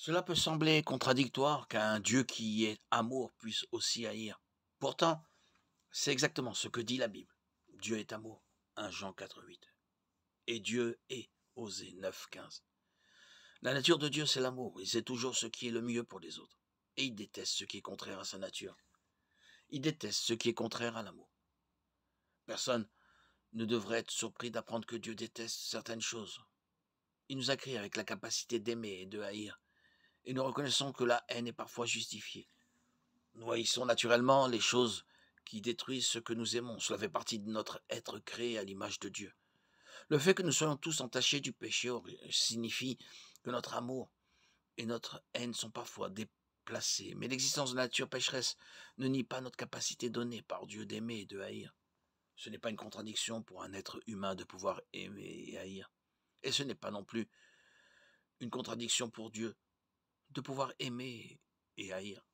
Cela peut sembler contradictoire qu'un Dieu qui est amour puisse aussi haïr. Pourtant, c'est exactement ce que dit la Bible. Dieu est amour, 1 Jean 4.8. Et Dieu est, Osée 9.15. La nature de Dieu, c'est l'amour. Il sait toujours ce qui est le mieux pour les autres. Et il déteste ce qui est contraire à sa nature. Il déteste ce qui est contraire à l'amour. Personne ne devrait être surpris d'apprendre que Dieu déteste certaines choses. Il nous a créés avec la capacité d'aimer et de haïr et nous reconnaissons que la haine est parfois justifiée. Nous haïssons naturellement les choses qui détruisent ce que nous aimons. Cela fait partie de notre être créé à l'image de Dieu. Le fait que nous soyons tous entachés du péché signifie que notre amour et notre haine sont parfois déplacés. Mais l'existence de la nature pécheresse ne nie pas notre capacité donnée par Dieu d'aimer et de haïr. Ce n'est pas une contradiction pour un être humain de pouvoir aimer et haïr. Et ce n'est pas non plus une contradiction pour Dieu de pouvoir aimer et haïr.